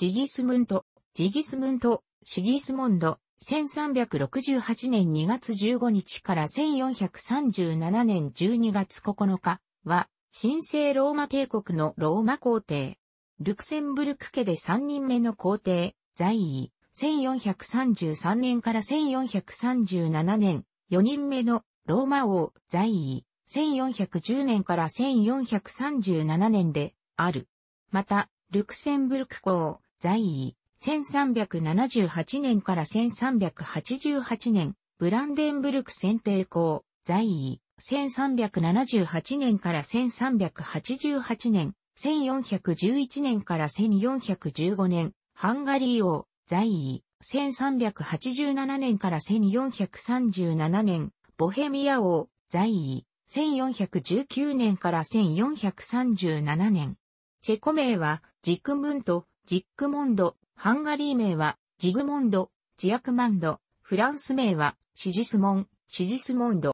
ジギスムント、ジギスムント、シギスモンド、1368年2月15日から1437年12月9日は、神聖ローマ帝国のローマ皇帝。ルクセンブルク家で3人目の皇帝、在位、1433年から1437年、4人目のローマ王、在位、1410年から1437年で、ある。また、ルクセンブルク公、在位、1378年から1388年、ブランデンブルク選定校、在位、1378年から1388年、1411年から1415年、ハンガリー王、在位、1387年から1437年、ボヘミア王、在位、1419年から1437年。チェコ名は、軸文と、ジックモンド、ハンガリー名は、ジグモンド、ジアクマンド、フランス名は、シジスモン、シジスモンド。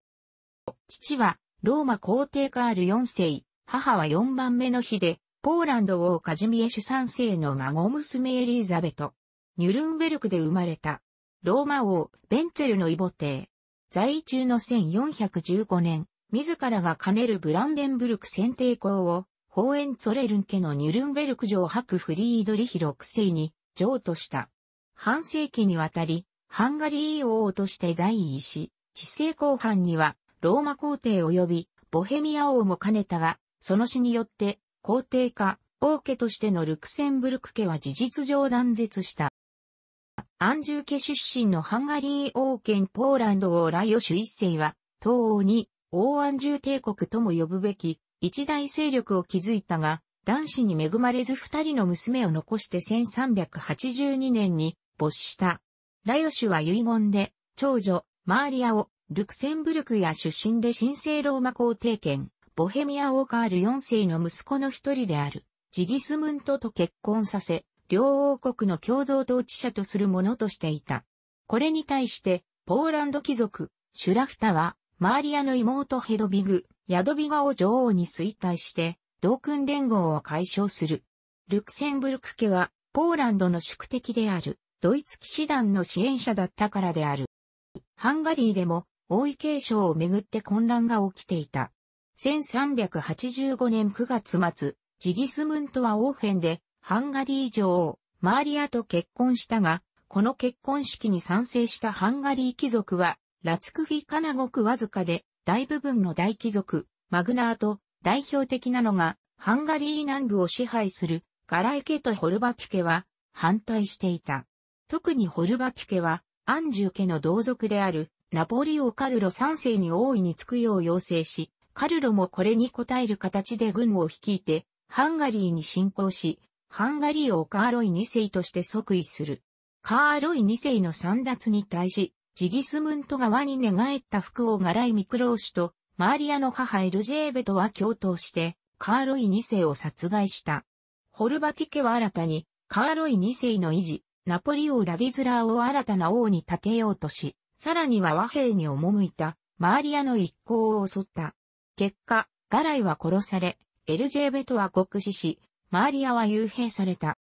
父は、ローマ皇帝カール4世、母は4番目の日で、ポーランド王カジミエシュ3世の孫娘エリーザベト。ニュルンベルクで生まれた。ローマ王、ベンツェルの異母帝。在位中の1415年、自らが兼ねるブランデンブルク選定校をホーエンツォレルン家のニュルンベルク城博フリードリヒ6世に譲渡した。半世紀にわたり、ハンガリー王として在位し、治世後半にはローマ皇帝及びボヘミア王も兼ねたが、その死によって皇帝家、王家としてのルクセンブルク家は事実上断絶した。アンジュー家出身のハンガリー王権ポーランド王ライオシュ一世は、東欧に、王安住帝国とも呼ぶべき、一大勢力を築いたが、男子に恵まれず二人の娘を残して1382年に没した。ラヨシュは遺言で、長女、マーリアを、ルクセンブルクや出身で神聖ローマ皇帝権、ボヘミア王カール四世の息子の一人である、ジギスムントと結婚させ、両王国の共同統治者とするものとしていた。これに対して、ポーランド貴族、シュラフタは、マーリアの妹ヘドビグ、ヤドビガを女王に衰退して、同君連合を解消する。ルクセンブルク家は、ポーランドの宿敵である、ドイツ騎士団の支援者だったからである。ハンガリーでも、王位継承をめぐって混乱が起きていた。1385年9月末、ジギスムントはオーフェンで、ハンガリー女王、マーリアと結婚したが、この結婚式に賛成したハンガリー貴族は、ラツクフィカナゴクわずかで、大部分の大貴族、マグナーと代表的なのが、ハンガリー南部を支配するガラエケとホルバキケは反対していた。特にホルバキケは、アンジュ家の同族であるナポリオ・カルロ3世に大いにつくよう要請し、カルロもこれに応える形で軍を率いて、ハンガリーに侵攻し、ハンガリーをカーロイ2世として即位する。カーロイ2世の三奪に対し、ジギスムント側に寝返った福王ガライ・ミクロー氏と、マーリアの母エルジェーベトは共闘して、カーロイ2世を殺害した。ホルバティ家は新たに、カーロイ2世の維持、ナポリ王ラディズラーを新たな王に立てようとし、さらには和平に赴いた、マーリアの一行を襲った。結果、ガライは殺され、エルジェーベトは極死し、マーリアは幽閉された。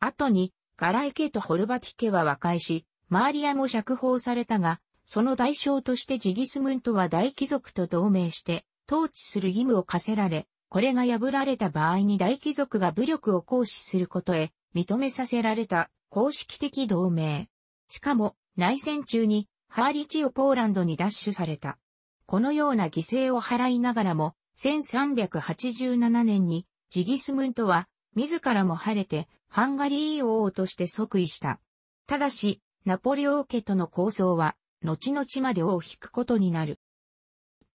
後に、ガライ家とホルバティ家は和解し、マーリアも釈放されたが、その代償としてジギスムントは大貴族と同盟して、統治する義務を課せられ、これが破られた場合に大貴族が武力を行使することへ認めさせられた公式的同盟。しかも内戦中にハーリチをポーランドに奪取された。このような犠牲を払いながらも1387年にジギスムントは自らも晴れてハンガリー王として即位した。ただしナポレオ家との構想は、後々まで尾を引くことになる。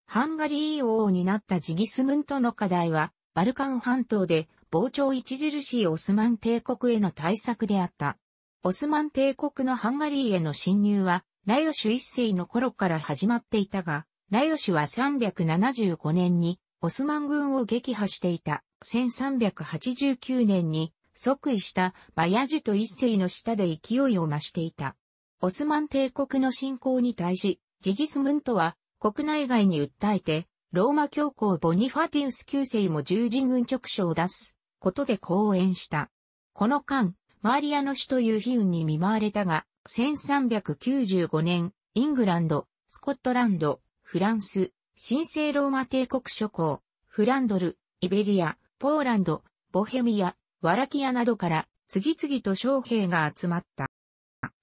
ハンガリー王になったジギスムントの課題は、バルカン半島で膨張著しいオスマン帝国への対策であった。オスマン帝国のハンガリーへの侵入は、ラヨシュ一世の頃から始まっていたが、ラヨシュは375年にオスマン軍を撃破していた。1389年に即位したバヤジと一世の下で勢いを増していた。オスマン帝国の侵攻に対し、ジギスムントは国内外に訴えて、ローマ教皇ボニファティウス9世も十字軍直書を出すことで講演した。この間、マーリアの死という悲運に見舞われたが、1395年、イングランド、スコットランド、フランス、神聖ローマ帝国諸侯、フランドル、イベリア、ポーランド、ボヘミア、ワラキアなどから次々と将兵が集まった。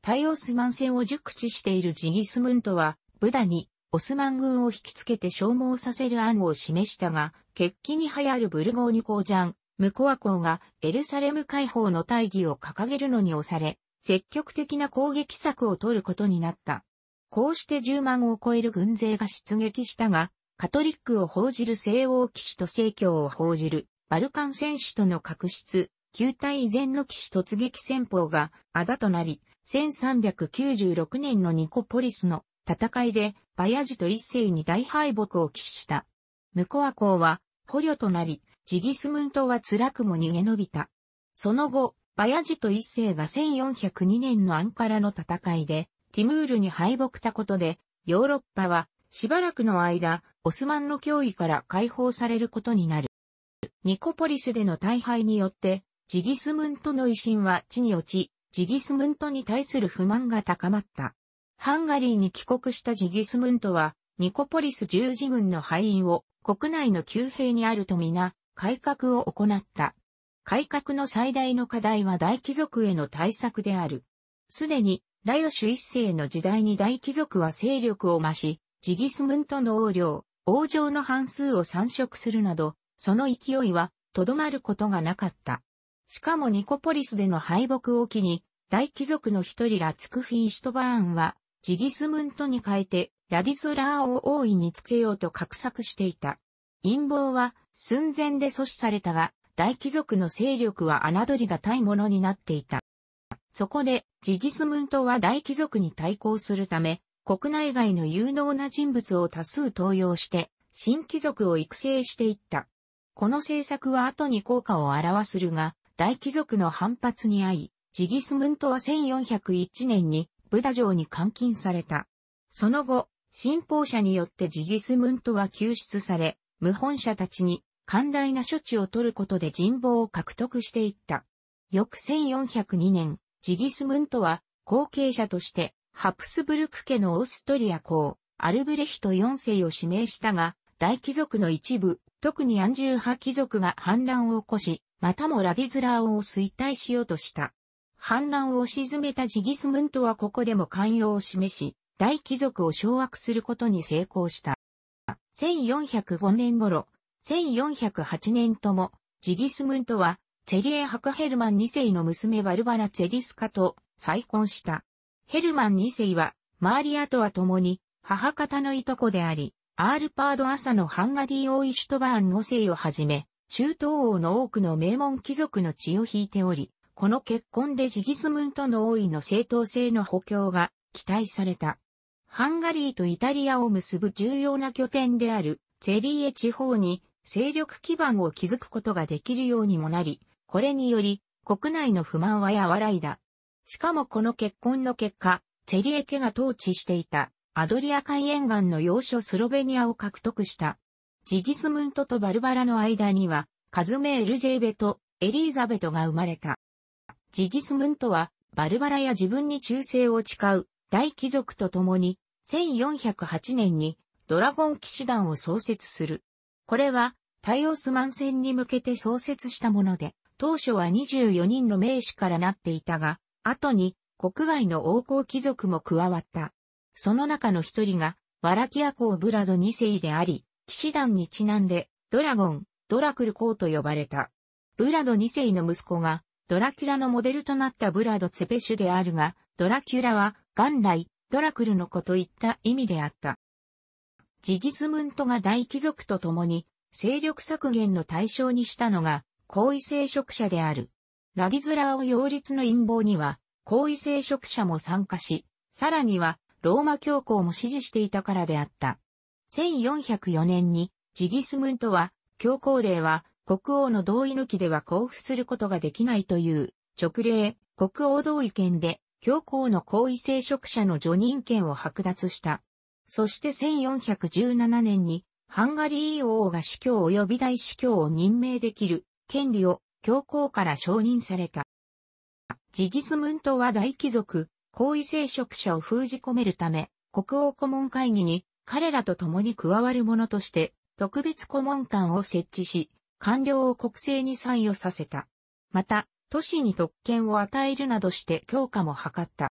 タイオスマン戦を熟知しているジギスムントは、ブダにオスマン軍を引きつけて消耗させる案を示したが、決起に流行るブルゴーニュ公ジャン、ムコア公がエルサレム解放の大義を掲げるのに押され、積極的な攻撃策を取ることになった。こうして10万を超える軍勢が出撃したが、カトリックを報じる西欧騎士と正教を報じるバルカン戦士との確執、旧体以前の騎士突撃戦法があだとなり、1396年のニコポリスの戦いで、バヤジと一世に大敗北を喫した。ムコア公は、捕虜となり、ジギスムントは辛くも逃げ延びた。その後、バヤジと一世が1402年のアンカラの戦いで、ティムールに敗北たことで、ヨーロッパは、しばらくの間、オスマンの脅威から解放されることになる。ニコポリスでの大敗によって、ジギスムントの威信は地に落ち、ジギスムントに対する不満が高まった。ハンガリーに帰国したジギスムントは、ニコポリス十字軍の敗因を国内の旧兵にあるとみな、改革を行った。改革の最大の課題は大貴族への対策である。すでに、ラヨシュ一世の時代に大貴族は勢力を増し、ジギスムントの横領、王城の半数を参食するなど、その勢いは、とどまることがなかった。しかもニコポリスでの敗北を機に、大貴族の一人ラツクフィーシュトバーンは、ジギスムントに変えて、ラディゾラーを王位につけようと画策していた。陰謀は寸前で阻止されたが、大貴族の勢力は侮りがたいものになっていた。そこで、ジギスムントは大貴族に対抗するため、国内外の有能な人物を多数登用して、新貴族を育成していった。この政策は後に効果を表するが、大貴族の反発に遭い、ジギスムントは1401年にブダ城に監禁された。その後、信奉者によってジギスムントは救出され、無本者たちに寛大な処置を取ることで人望を獲得していった。翌1402年、ジギスムントは後継者としてハプスブルク家のオーストリア公、アルブレヒト4世を指名したが、大貴族の一部、特にアンジュー派貴族が反乱を起こし、またもラディズラー王を衰退しようとした。反乱を沈めたジギスムントはここでも寛容を示し、大貴族を掌握することに成功した。1405年頃、1408年とも、ジギスムントは、チェリエ・ハク・ヘルマン2世の娘バルバラ・ツェリスカと再婚した。ヘルマン2世は、マーリアとは共に、母方のいとこであり、アールパード・アサのハンガリー王イシュトバーン5世をはじめ、中東王の多くの名門貴族の血を引いており、この結婚でジギスムントの王位の正当性の補強が期待された。ハンガリーとイタリアを結ぶ重要な拠点であるセリーエ地方に勢力基盤を築くことができるようにもなり、これにより国内の不満は和らいだ。しかもこの結婚の結果、セリエ家が統治していたアドリア海沿岸の要所スロベニアを獲得した。ジギスムントとバルバラの間には、カズメエルジェーベとエリーザベトが生まれた。ジギスムントは、バルバラや自分に忠誠を誓う大貴族と共に、1408年にドラゴン騎士団を創設する。これは、タイオスマン戦に向けて創設したもので、当初は24人の名士からなっていたが、後に国外の王侯貴族も加わった。その中の一人が、ワラキア公ブラド2世であり、騎士団にちなんで、ドラゴン、ドラクル公と呼ばれた。ブラド2世の息子が、ドラキュラのモデルとなったブラド・ツェペシュであるが、ドラキュラは、元来、ドラクルの子といった意味であった。ジギスムントが大貴族と共に、勢力削減の対象にしたのが、後位聖職者である。ラディズラーを擁立の陰謀には、後位聖職者も参加し、さらには、ローマ教皇も支持していたからであった。1404年に、ジギスムントは、教皇令は、国王の同意抜きでは交付することができないという、直令、国王同意権で、教皇の皇位聖職者の除任権を剥奪した。そして1417年に、ハンガリー王が司教及び大司教を任命できる権利を教皇から承認された。ジギスムントは大貴族、皇位聖職者を封じ込めるため、国王顧問会議に彼らと共に加わる者として、特別顧問官を設置し、官僚を国政に参与させた。また、都市に特権を与えるなどして強化も図った。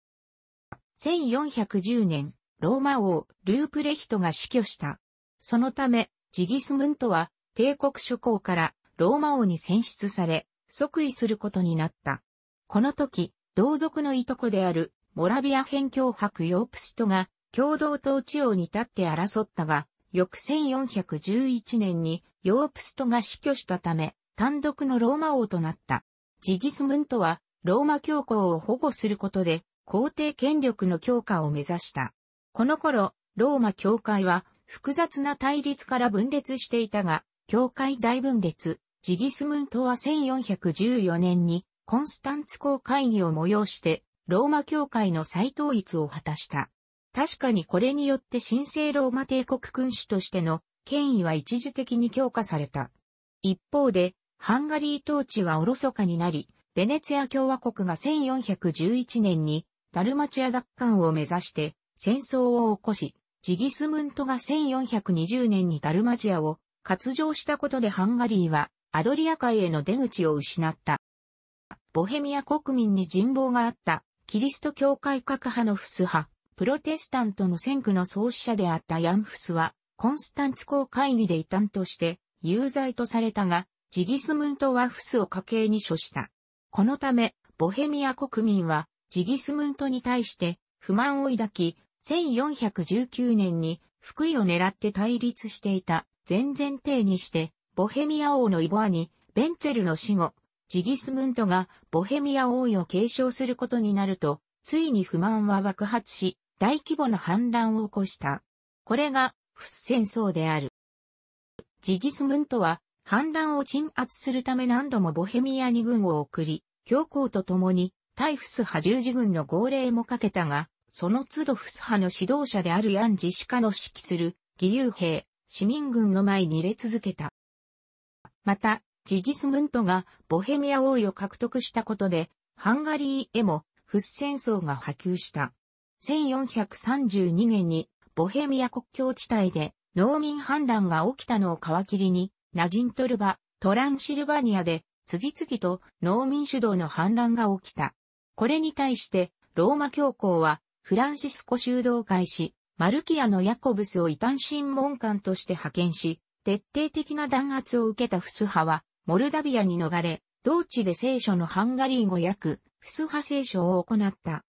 1410年、ローマ王、ループレヒトが死去した。そのため、ジギスムントは、帝国諸侯からローマ王に選出され、即位することになった。この時、同族のいとこである、モラビア辺境博ヨープストが、共同統治王に立って争ったが、翌1411年にヨープストが死去したため、単独のローマ王となった。ジギスムントは、ローマ教皇を保護することで、皇帝権力の強化を目指した。この頃、ローマ教会は、複雑な対立から分裂していたが、教会大分裂、ジギスムントは1414年に、コンスタンツ公会議を催して、ローマ教会の再統一を果たした。確かにこれによって神聖ローマ帝国君主としての権威は一時的に強化された。一方で、ハンガリー統治はおろそかになり、ベネツィア共和国が1411年にダルマチア奪還を目指して戦争を起こし、ジギスムントが1420年にダルマチアを割譲したことでハンガリーはアドリア海への出口を失った。ボヘミア国民に人望があったキリスト教会各派のフス派、プロテスタントの先駆の創始者であったヤンフスは、コンスタンツ公会議で異端として、有罪とされたが、ジギスムント・ワフスを家計に処した。このため、ボヘミア国民は、ジギスムントに対して不満を抱き、1419年に福井を狙って対立していた前々帝にして、ボヘミア王のイボアに、ベンツェルの死後、ジギスムントがボヘミア王位を継承することになると、ついに不満は爆発し、大規模な反乱を起こした。これが、フス戦争である。ジギスムントは、反乱を鎮圧するため何度もボヘミアに軍を送り、教皇と共に、タイフス派十字軍の号令もかけたが、その都度フス派の指導者であるヤンジシカの指揮する、義勇兵、市民軍の前に入れ続けた。また、ジギスムントがボヘミア王位を獲得したことで、ハンガリーへもフス戦争が波及した。1432年にボヘミア国境地帯で農民反乱が起きたのを皮切りに、ナジントルバ、トランシルバニアで次々と農民主導の反乱が起きた。これに対してローマ教皇はフランシスコ修道会士、マルキアのヤコブスを異端審問官として派遣し、徹底的な弾圧を受けたフス派は、モルダビアに逃れ、同地で聖書のハンガリー語訳、フス派聖書を行った。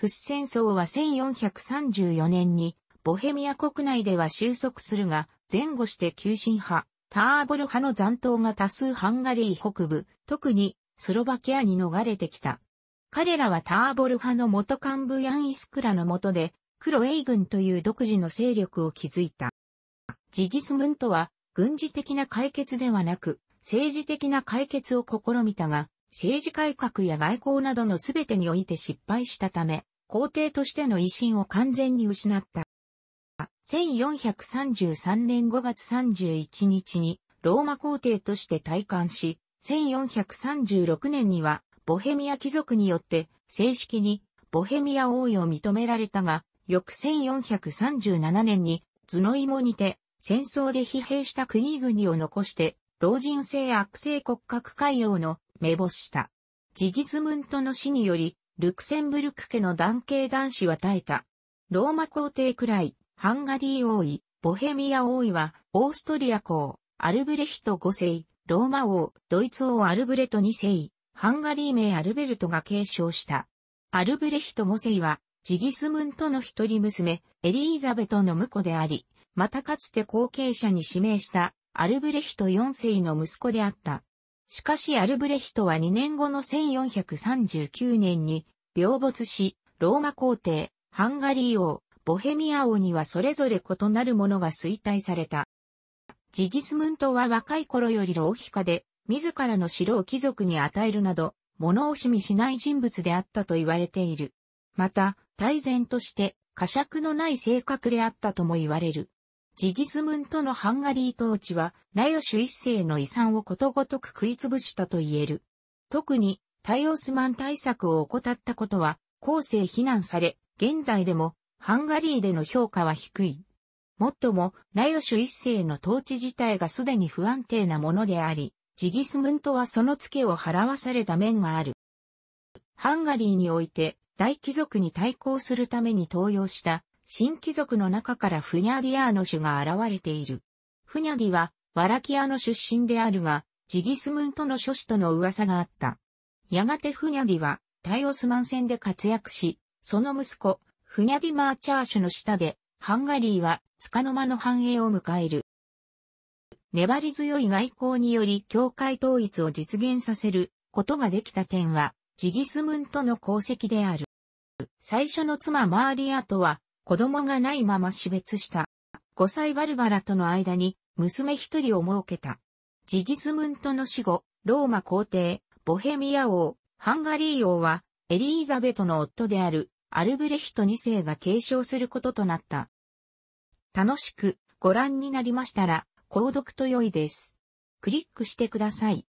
フス戦争は1434年に、ボヘミア国内では収束するが、前後して急進派、ターボル派の残党が多数ハンガリー北部、特にスロバキアに逃れてきた。彼らはターボル派の元幹部ヤン・イスクラの下で、クロエイ軍という独自の勢力を築いた。ジギスムントは、軍事的な解決ではなく、政治的な解決を試みたが、政治改革や外交などの全てにおいて失敗したため、皇帝としての威信を完全に失った。1433年5月31日にローマ皇帝として退官し、1436年にはボヘミア貴族によって正式にボヘミア王位を認められたが、翌1437年に頭脳芋にて戦争で疲弊した国々を残して老人性悪性骨格海洋の目星した。ジギスムントの死によりルクセンブルク家の男系男子は耐えた。ローマ皇帝くらい、ハンガリー王位、ボヘミア王位は、オーストリア公、アルブレヒト5世、ローマ王、ドイツ王アルブレト2世、ハンガリー名アルベルトが継承した。アルブレヒト5世は、ジギスムントの一人娘、エリーザベトの婿であり、またかつて後継者に指名したアルブレヒト4世の息子であった。しかしアルブレヒトは2年後の1439年に病没し、ローマ皇帝、ハンガリー王、ボヘミア王にはそれぞれ異なるものが衰退された。ジギスムントは若い頃より浪費家で、自らの城を貴族に与えるなど、物惜しみしない人物であったと言われている。また、大然として、過酌のない性格であったとも言われる。ジギスムントのハンガリー統治は、ナヨシュ一世の遺産をことごとく食い潰したと言える。特に、タイオスマン対策を怠ったことは、後世非難され、現代でも、ハンガリーでの評価は低い。もっとも、ナヨシュ一世の統治自体がすでに不安定なものであり、ジギスムントはそのツケを払わされた面がある。ハンガリーにおいて、大貴族に対抗するために登用した新貴族の中からフニャディアーノ種が現れている。フニャディは、ワラキアの出身であるが、ジギスムントの諸子との噂があった。やがてフニャディは、タイオスマン戦で活躍し、その息子、フニャディ・マーチャーシュの下で、ハンガリーは、束の間の繁栄を迎える。粘り強い外交により教会統一を実現させることができた点は、ジギスムントの功績である。最初の妻マーリアとは、子供がないまま死別した。5歳バルバラとの間に娘一人を設けた。ジギスムントの死後、ローマ皇帝、ボヘミア王、ハンガリー王は、エリーザベトの夫である、アルブレヒト2世が継承することとなった。楽しくご覧になりましたら、購読と良いです。クリックしてください。